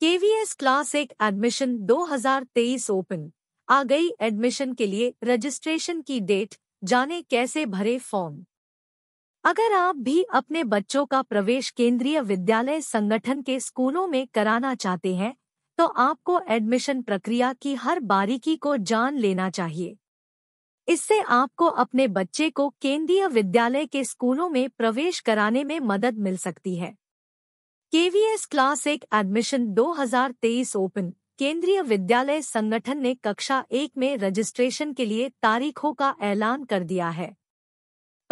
KVS class एक admission 2023 open आ गई एडमिशन के लिए रजिस्ट्रेशन की डेट जाने कैसे भरे फॉर्म अगर आप भी अपने बच्चों का प्रवेश केंद्रीय विद्यालय संगठन के स्कूलों में कराना चाहते हैं तो आपको एडमिशन प्रक्रिया की हर बारीकी को जान लेना चाहिए इससे आपको अपने बच्चे को केंद्रीय विद्यालय के स्कूलों में प्रवेश कराने में मदद मिल सकती है केवीएस क्लास एक एडमिशन 2023 ओपन केंद्रीय विद्यालय संगठन ने कक्षा एक में रजिस्ट्रेशन के लिए तारीखों का ऐलान कर दिया है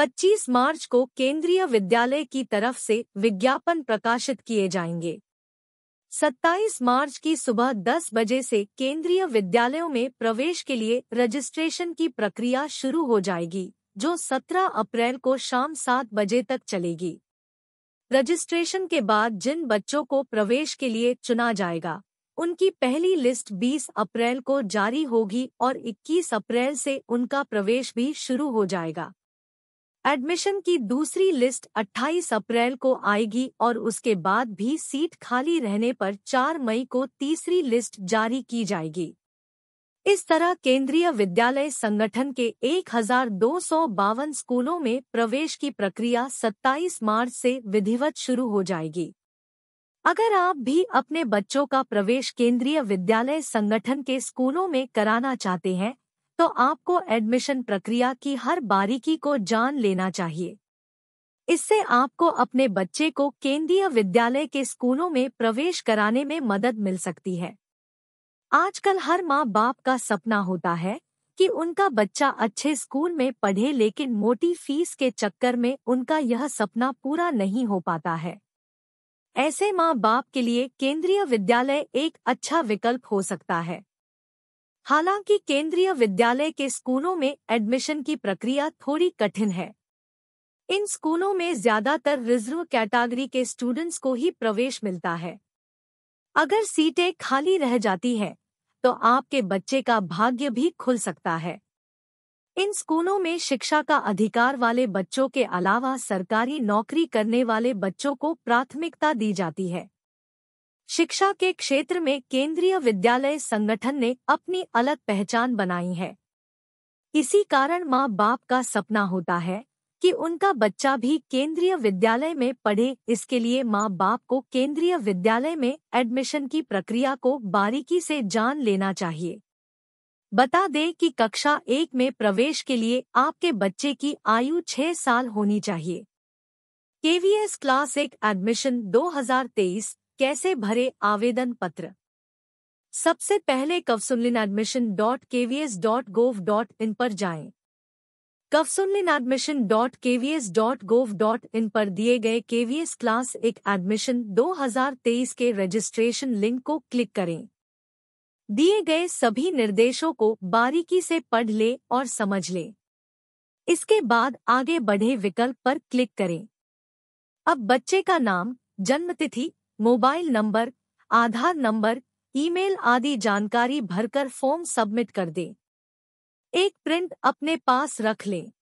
25 मार्च को केंद्रीय विद्यालय की तरफ से विज्ञापन प्रकाशित किए जाएंगे 27 मार्च की सुबह 10 बजे से केंद्रीय विद्यालयों में प्रवेश के लिए रजिस्ट्रेशन की प्रक्रिया शुरू हो जाएगी जो 17 अप्रैल को शाम 7 बजे तक चलेगी रजिस्ट्रेशन के बाद जिन बच्चों को प्रवेश के लिए चुना जाएगा उनकी पहली लिस्ट 20 अप्रैल को जारी होगी और 21 अप्रैल से उनका प्रवेश भी शुरू हो जाएगा एडमिशन की दूसरी लिस्ट 28 अप्रैल को आएगी और उसके बाद भी सीट खाली रहने पर 4 मई को तीसरी लिस्ट जारी की जाएगी इस तरह केंद्रीय विद्यालय संगठन के एक स्कूलों में प्रवेश की प्रक्रिया 27 मार्च से विधिवत शुरू हो जाएगी अगर आप भी अपने बच्चों का प्रवेश केंद्रीय विद्यालय संगठन के स्कूलों में कराना चाहते हैं तो आपको एडमिशन प्रक्रिया की हर बारीकी को जान लेना चाहिए इससे आपको अपने बच्चे को केंद्रीय विद्यालय के स्कूलों में प्रवेश कराने में मदद मिल सकती है आजकल हर माँ बाप का सपना होता है कि उनका बच्चा अच्छे स्कूल में पढ़े लेकिन मोटी फीस के चक्कर में उनका यह सपना पूरा नहीं हो पाता है ऐसे माँ बाप के लिए केंद्रीय विद्यालय एक अच्छा विकल्प हो सकता है हालांकि केंद्रीय विद्यालय के स्कूलों में एडमिशन की प्रक्रिया थोड़ी कठिन है इन स्कूलों में ज्यादातर रिजर्व कैटेगरी के स्टूडेंट्स को ही प्रवेश मिलता है अगर सीटें खाली रह जाती हैं तो आपके बच्चे का भाग्य भी खुल सकता है इन स्कूलों में शिक्षा का अधिकार वाले बच्चों के अलावा सरकारी नौकरी करने वाले बच्चों को प्राथमिकता दी जाती है शिक्षा के क्षेत्र में केंद्रीय विद्यालय संगठन ने अपनी अलग पहचान बनाई है इसी कारण माँ बाप का सपना होता है कि उनका बच्चा भी केंद्रीय विद्यालय में पढ़े इसके लिए माँ बाप को केंद्रीय विद्यालय में एडमिशन की प्रक्रिया को बारीकी से जान लेना चाहिए बता दें कि कक्षा एक में प्रवेश के लिए आपके बच्चे की आयु छह साल होनी चाहिए केवीएस क्लास एक एडमिशन 2023 कैसे भरे आवेदन पत्र सबसे पहले kvsonline admission dot KVS dot gov dot in पर जाएं। Kvsonline admission dot dot gov dot in पर दिए गए केवीएस क्लास एक एडमिशन 2023 के रजिस्ट्रेशन लिंक को क्लिक करें दिए गए सभी निर्देशों को बारीकी से पढ़ ले और समझ ले इसके बाद आगे बढ़े विकल्प पर क्लिक करें अब बच्चे का नाम जन्मतिथि mobile number Aadhaar number email आदि जानकारी भरकर फॉर्म सबमिट कर दें एक प्रिंट अपने पास रख लें